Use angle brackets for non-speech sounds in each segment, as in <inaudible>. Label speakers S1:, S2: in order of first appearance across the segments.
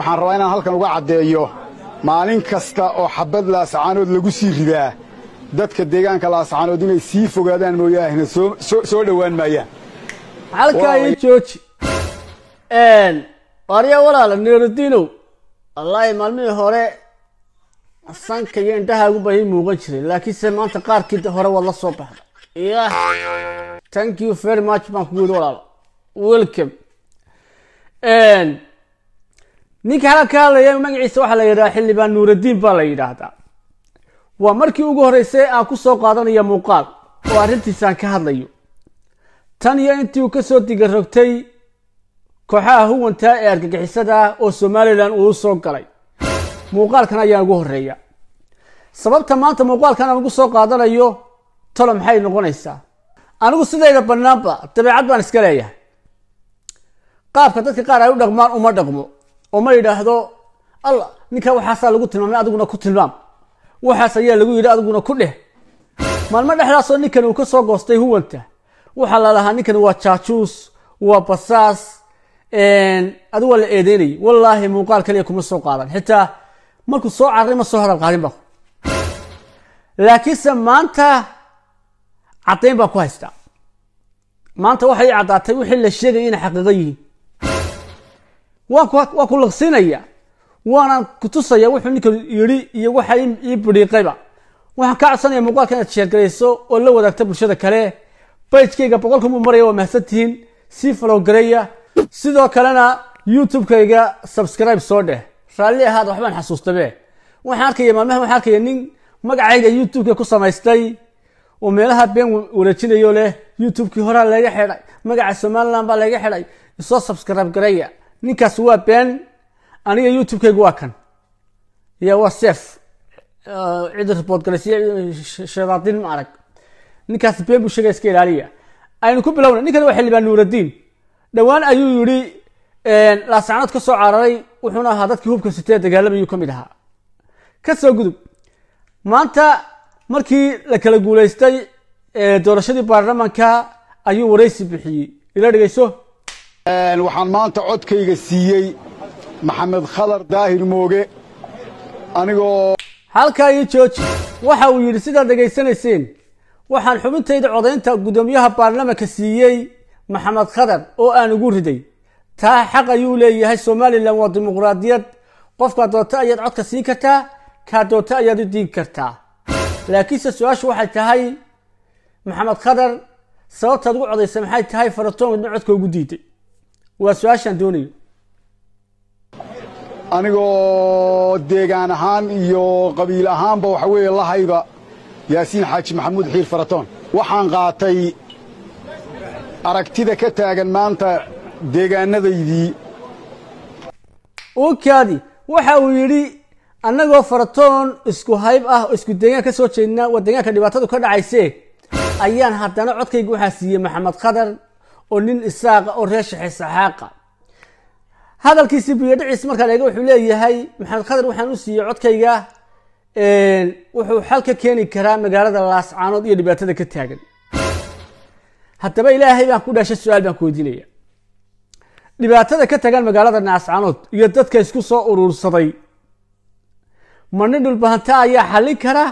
S1: waxaan rabaa inaan halkan uga caddeeyo maalin kasta oo xabad laasacaanood lagu sii ridaa dadka deegaanka laasacaanood inay sii fogaadaan mooyaahne soo dhowaan maayaan
S2: halkaayo jooji baaryaa walaala niirudiinow wallaahi maalmihii hore sanka iyo indhahaagu bay muuqan jireen laakiinse maanta qaarkii hore waad la soo baxda yah thank you very much baan kugu yidhi walaalo welcome ninka halkan ka hadlaya magaciisa waxaa la yidhaha xildhibaan nuuraddiin baa la yidhaahdaa waa markii ugu horreysay aan ku soo qaadanaya muuqaal oo arrintiisaan ka hadlayo tan iyo intii uu ka soo digarogtay kooxaha huwantaa ee argagixisada ah oo somalilan uu u soo galay muuqaalkan ayaan ugu horreeya sababta maanta muuqaalkan aan ugu soo qaadanayo talo maxay noqonaysaa anigu sidayda bannaanba dabeecad baan iska leeyahay qaabka dadka qaar ay u dhaqmaan uma dhaqmo oo ma yidhaahdo alla ninkaa waxaasaa lagu tilmaamay adiguna ku tilmaam waxaas ayaa lagu yidhi adiguna ku dheh maalmo dhexdaasoo ninkan uu ka soo goostay huwanta waxaa lalahaa ninkan waa jaajuus waa basaas adigu waa la eedeynay wallaahi muuqaal kaliya kuma soo qaadan xitaa markuu soo cararay ma soo hadal qaadin ba laakiinse maanta caddayn baan ku haystaa maanta waxay caddaatay wixii la sheegay inay xaqiiqo yihiin waa ku laqsinaya ku tusaya wuxuu ninka yidhi iyo waxa ii bidhiiqayba waxaan ka codsanaya muuqaalka inaad sheergarayso oo la wadaagto bulshada kale baygkayga boqolkunbuu maraya waa mahadsantihiin sii falowgareeya sidoo kalena youtube subscribe soo dheh raalli ahaad waxbaan xasuustabe waxaan arkaya maalmaha waxaan arkaya nin magacayga youtube ku samaystay oo meelaha been wareejinayo leh youtube-kii horaa laga xidhay magaca somalilan baa laga xidhay isoo subscribe gareeya ninkaas waa been aniga youtube waa kan ya waa sef cid report garaysiya ma arag ninkaas been buu sheegaya iska ilaaliya aynu ku bilowna ninkani waa xildhibaan nuuraddiin dhowaan ayuu yidhi laascanood ka soo cararay wuxuuna ahaa dadkii hubka sitee dagaalamayuu ka mid ahaa ka soo gudub maanta markii la kala guulaystay doorashadii baarlamanka ayuu waraysi bixiyey ila dhegeyso waxaan maanta codkayga siiyey maxamed khadar daahir mooge anigoo halkaa iyo jooji waxa uu yidhi sidaad dhegaysanayseen waxaan xubintayda codaynta guddoomiyaha baarlamanka siiyey maxamed khadar oo aan ugu riday taa xaq ayuu leeyahay somalilan waa dimuqraadiyad qofkaa doonto ayaad codka siin kartaa kaa doonto ayaad u diin kartaa laakiinse su-aashu waxay tahay maxamed khadar sababtaad ugu codaysa maxay tahay faratoon midna codka ugu diiday waa su-aashaan doonayo
S1: anigoo deegaan ahaan iyo qabiil ahaanba waxa weeye lahayba yaasiin xaaji maxamuud xiir faratoon waxaan qaatay aragtida
S2: ka taagan maanta deegaannadaydii ukaadi waxa uu yidhi annagoo faratoon isku hayb ah oo isku deegaan ka soo jeedna waa deegaanka dhibaatadu ka dhacayse ayaan haddana codkayga waxaa siiyey maxamed qadar oo nin isaaqa oo reer shaxe saxaaqa hadalkiisii hadalkiisi biyodhaciis markaa eega wuxuu leeyahay maxamed khatar waxaan u siiyey codkayga wuxuu xal ka keeni karaa magaalada laascaanood iyo dhibaatada ka taagan haddaba ilaahay baan ku dhashay su-aal baan ku weydiinaya dhibaatada ka tagaan magaalada laascaanood iyo dadka isku soo uruursaday ma nin dhulbahanta ayaa xallin kara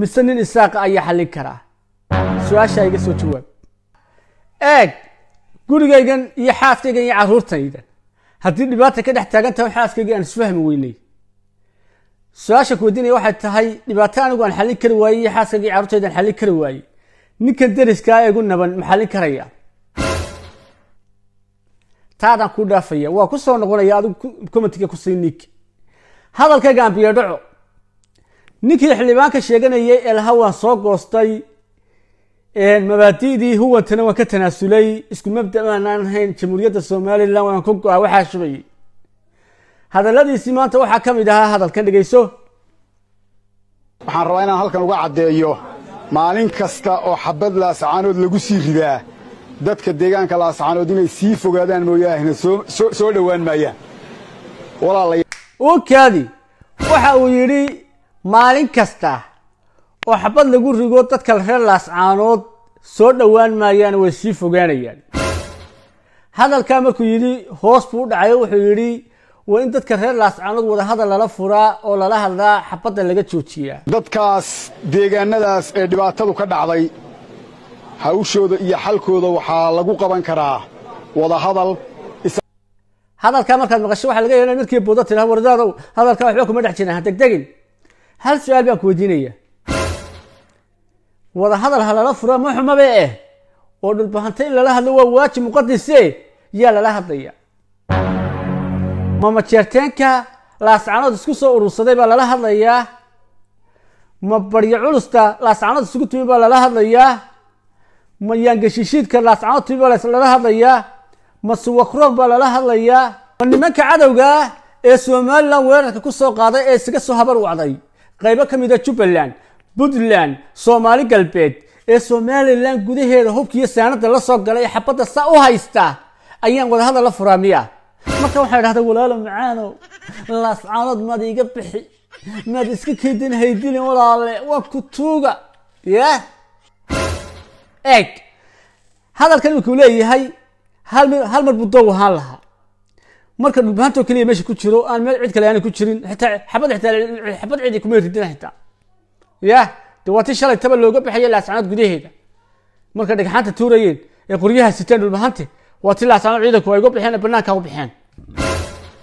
S2: mise nin isaaqa ayaa xallin karaa su-aashaa iga soo jawaab eeg gurigaygan iyo xaaskaygan iyo caruurtayda haddii dhibaata ka dhex taagantaha xaaskayga aan isfahmi weynay su-aasha ku waxay tahay dhibaato anigu aan xalin kari waayey iyo xaaskayga iyo carurtayda aan xallin kari waayey ninkan deriskaa ah igu naban maxallin karaya taadaan kuu dhaafaya waa ku soo noqonaya adigu commentga kusii nig hadalkaygaan biyo dhaco ninkii xildhibaanka sheeganayay ee laha soo goostay mabaadidii huwatana waa ka tanaasulay isku mabda maanaan ahayn jamhuuriyadda somalilan waan ka go-a waxaa shubayey hadaladiisii maanta waxaa ka mid ahaa hadalkan dhegayso waxaan
S1: rabaa inaan halkan uga caddeeyo maalin kasta oo xabad laasacaanood lagu sii ridaa dadka deegaanka laasacaanood inay sii fogaadaan mooyaahna soo dhowaan maayaan
S2: walaalayaal ukaadi waxa uu yidhi maalin kasta oo xabad lagu rigo dadka reer laascaanood soo dhowaan maayaan way sii fogaanayaan hadalkaa markuu yidhi hoos buu u dhacayo wuxuu yidhi waa in dadka reer laascaanood wada hadal lala furaa oo lala hadlaa xabadda laga joojiyaa dadkaas
S1: deegaanadaas ee dhibaatadu ka dhacday hawshooda iyo xalkooda
S2: waxaa lagu qaban karaa wadahadal hadalkaa markaad maqasho waxaa laga yeelana markii booda tiraa wardadow hadalkaa waxba kuma dhex jiraan ha degdegin hal su-aal baan ku weydiinaya wada hadal ha lala fura ma xumabe eh oo dhulbahanta in lala hadlo waa waajib muqadise yaa lala hadlaya ma majeerteenka laascanood isku soo urursaday baa lala hadlayaa ma baryo culusta laascanood isugu timi baa lala hadlayaa ma yaangashishiidka laascanood timi baa lala hadlayaa ma suwakroon baa lala hadlayaa ma nimanka cadowgaa ah ee somalilan weerarka ku soo qaaday ee isaga soo habar wacday qaybo ka mida ah jubbaland puntland soomaali galbeed ee somalilan gudaheeda hubkiiyo saanada la soo galay ee xabadda saa u haysta ayaan wadahadal la furaa miya marka waxaa idhahda walaalo macaano laascaanood maad iga bixi maad iska keydin haydilin walaale waa kutuuga ya eeg hadalkan imikuu leeyahay hal mar budow ahaan lahaa marka dhulbahanto keliya meesha ku jiro aan meel cid kale aana ku jirin xitaa xabad xitaa xabad cidi kuma ridina xitaa ya de waa ti shalay taba looga baxaya laascanood gudaheeda marka dhagxaanta tuurayeen ee qoryaha siteen dhulmahanti waa ti laascanood ciidanku ay uga baxeen banaanka u baxeen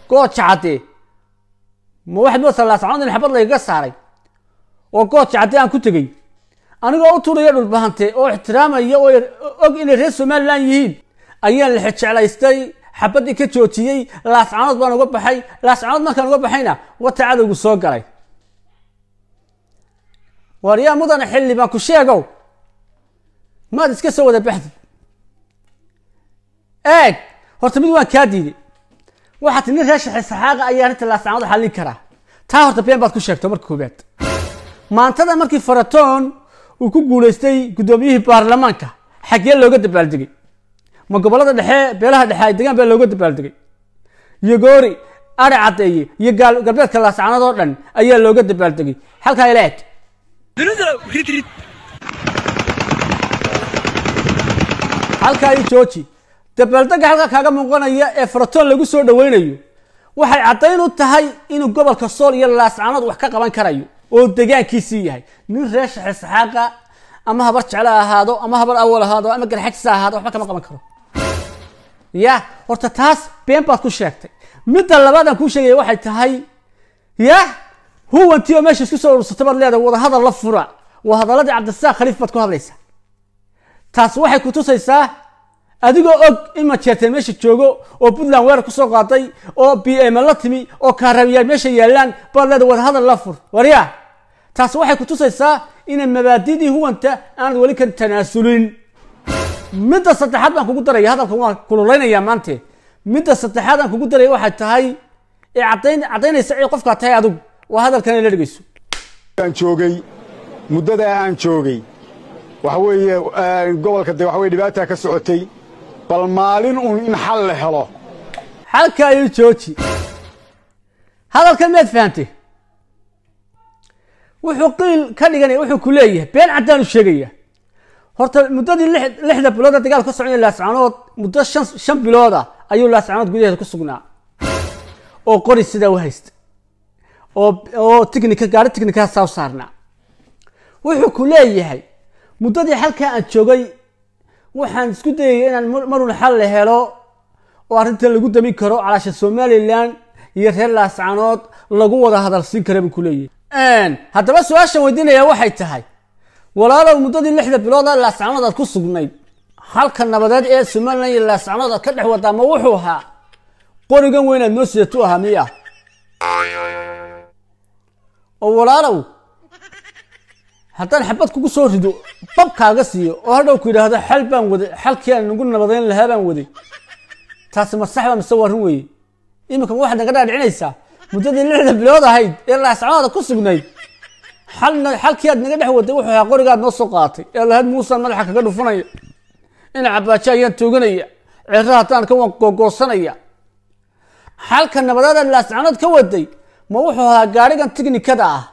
S2: goodjacadee ma waxaad moodsaa laascanood in xabad laygaga saaray oo goodjacadee aan ku tegay anigoo u tuuraya dhulbahante oo ixtiraamaya oo og inay reer somalilan yihiin ayaan la jeclaystay xabaddii ka joojiyey laascanood baan uga baxay laascanood markaan uga baxayna wata cadowgu soo galay waryaa mudana xilli baan ku sheegow maad iska soo wada baxdi eeg horta mid waan kaa diiday waxaa ti nin reeshaxay saxaaqa ayaa arrinta laasacmood xallin karaa taa horta been baad ku sheegto marka koobaad maantada markii faratoon uu ku guulaystay guddoomiyihii baarlamaanka xaggee looga dabaaldegay ma gobollada dhexe beelaha dhexe ay degaan baa looga dabaaldegay iyo goori ari caddeeye iyo galbeedka laasacnood oo dhan ayaa looga dabaaldegay xalkaa ila eg halkaa jooji dabbaaldega halka kaaga muuqanaya ee faratoon lagu soo dhawaynayo waxay caddayn u tahay inuu gobolka sool iyo laascaanood wax ka qaban karayo oo degaankiisii yahay nin reer shaxisxaaqa ama habar jecle ahaado ama habar awal ahaado ama garxagsa ahaado waxba kama qaban karo ya horta taas been baad ku sheegtay midda labaad aan kuu sheegaya waxay tahay ya huwantii oo meesha isku soo urursatay baad leedahay wadahadal la fura waa hadaladii cabdirasaaq khaliif baad ku hadlaysaa taas waxay ku tusaysaa adigoo og in majeerteen meesha joogo oo puntland weerar kusoo qaaday oo b m la timi oo kaarabiyaal meesha yaallaan baad leedahay wadahadal la fur waryaa taas waxay ku tusaysaa inay mabaadidii huwanta aanad weli kan tanaasulin midda saddexaad baan kugu daraya hadalka waan kululaynaya maante midda saddexaad aan kugu daraya waxay tahay ee cadayn caddaynaysa cid qofkaa tahay adigu waa hadalkan la aan joogay
S1: muddadaa aan joogay waxa weeye gobolka de waxa weye dhibaataa ka socotay bal maalin uun in xal la helo xalka ayuu jooji
S2: hadalkan miyaad fahamtay wuxuu qiil ka dhiganaya wuxuu ku leeyahay been u sheegaya horta muddadii lixda bilooda dagaal ka soconaya laascanood muddo shan shan bilooda ah ayuu laascanood gudaheeda ku sugnaa oo qori sidaa u haysta oo tecnica gaari tecnica saa saarnaa wuxuu ku leeyahay muddadii halkaa aan joogay waxaan isku dayay inaan marun xal la helo oo arrintan lagu damin karo calaasha somalilan iyo reer laascanood lagu wada hadalsiin kara buu kuleeyahay haddaba su aashan weydiinaya waxay tahay walaalow muddadii lixda bilooda laascanood aad ku sugnayd halka nabadeed ee somalilan iyo laascanood aad ka dhex wadaa ma wuxuu ahaa qorigan weynaad noo sidatu ahaa miya oo walaalow haddaan xabad kugu soo rido babkaaga siiyo oo hadhow ku yidhaahdo xal baan waday xalkii nagu nabadayn lahaa baan waday taasi ma baa mise warin weeye iminka ma waxaad naga dhaadhicinaysaa muddadii lixda bilood ahayd ee laascanaada ku sugnayd xalkii aad naga dhex waday wuxuu ahaa qorigaad noo soo qaatay ee lahayd muusaan madaxa kaga dhufanaya in cabaajo ayaan tooganaya ceerra haddaan ka googoosanaya xalka nabadaadaad laascanood ka waday ma wuxuu ahaa gaarigan tignikada ah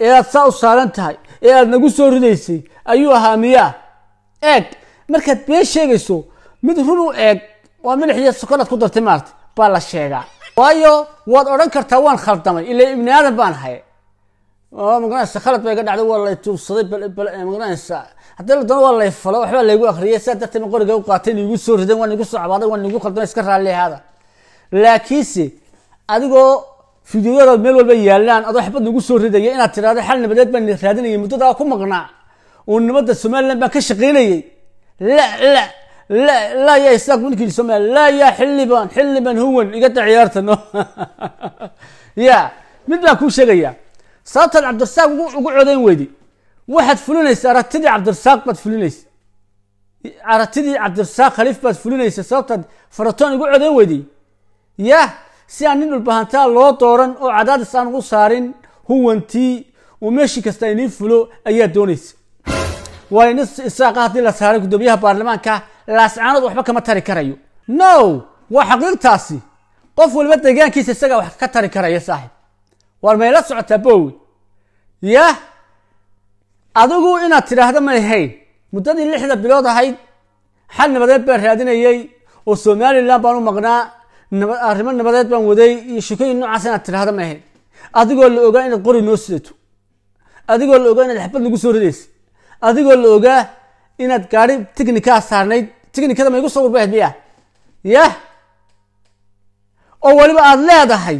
S2: ee aada saa u saaran tahay ee aada nagu soo ridaysay ayuu ahaa miyaa eeg markaad been sheegayso mid run u eeg waa milix sokonaad ku dartay maarta baa la sheegaa waayo waad odhan kartaa waan khaldamay ilaa ibni aadan baan hay magaranaysa khalad baa iga dhacday waa lay tuubsaday magaranaysa haddii la waa lay falo waxbaa laygu akriyay sidaa darteed ma qoriga u qaatay niigu soo ridan waa nigu soo waa nigu khaldamay iska raalli ahaada laakiinse adigoo fideoyada meel walba yaalaan adoo xabad nagu soo ridaya inaad tidhahdo xal nabadeed baan raadinayay muddadaa ku maqnaa oo nabadda somalilan baan ka shaqaynayay la la la laa yaa isaaqmulkii somalia la yaa xildhibaan xildhibaan huwan igada ciyaartan <laughs> ya mid baan kuu sheegayaa sababtaad cabdirasaaq ugu codayn weydi waxaad fulinaysa aragtidii cabdirasaaq baad fulinaysa aragtidii cabdirasaaq khaliif baad fulinaysa sababtaad faratoon ugu codayn weydi ya si aan nin dhulbahantaa loo dooran oo cadaadis aan ugu saarin huwantii uu meeshii kasta inii fulo ayaa doonaysa waayo nin isaaqa ah haddii la saaray guddoomiyaha baarlamaanka laascaanood waxba kama tari karayo no waa xaqiiqtaasi qof waliba deegaankiisa isagaa wax ka tari karaya saaxib war mayla socotaa bowi yah adigu inaad tidhaahdo may hayn muddadii lixda bilood ahayd xal nabadeed baan raadinayay oo somalilan baan u maqnaa arrimo nabadeed baan waday iyo shekooyin noocaas inaad tidhaahda ma ahayd adigoo la ogaa inaad qori noo sidato adigoo la ogaa inaad xabad lagu soo ridaysa adigoo la ogaa inaad gaari tignikaa saarnayd tignikada maygu igu soo warbahayd miya yah oo weliba aada leedahay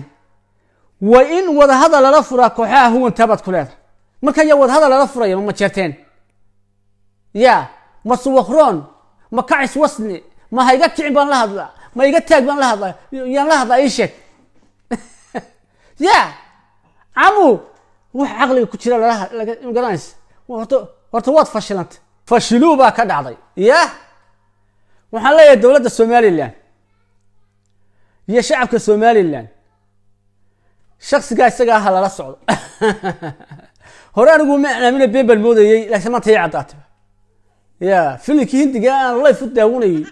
S2: waa in wadahadal lala furaa kooxaha huwanta baad ku leedahay marka yaa wadahadal lala furaya ma jeerteen ya ma suwakroon ma kacis wasni ma hayga kicin baan la hadlaa ma iga taag baan la hadlay yaan la hadlaa ii sheeg <laughs> ya camu wax caqliga ku jira lalaama horta horta waad fashilantay fashiluu baa ka dhacday ya waxaan leeyahay dowladda somalilan iyo shacabka somalilan shaksigaa isagaa ha lala socdo <laughs> hore anigu ma aaamina been baan moodayey maanta ii caddaatay ya filimkii hindiga aan life u daawanayey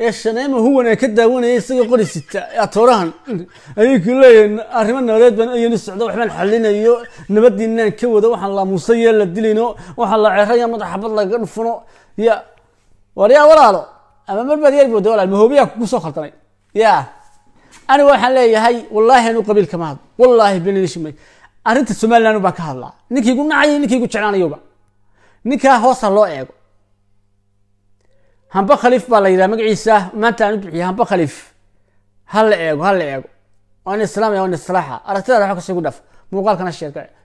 S2: ee shaneema huwana ka daawanaya isaga qori sita atoorahan ayunkuu leeyahay arrimo nabadeed baan ayani socda waxbaan xalinayo nabadiinaan ka wado waxaan laamuusa yee la dilayno waxaa la ceeraya madax laga dhufano ya waryaa walaalo ama marbaad yar booda walaal mahoobiyaa kugu soo khaldanay ya aniga waxaan leeyahay wallaahi anu qabiilka mahad wallaahi benishimay arrinta somaliland baan ka hadlaa ninkii igu nacayay ninkii ninkaa hoosa loo eego hamba khalif baa la yidhaha magaciisa maanta aan u duciyay hamba khalif ha la eego ha la eego waa in islaamaya waa in islaaxa aragtida raxo kasii ku dhaf muuqaalkana sheeka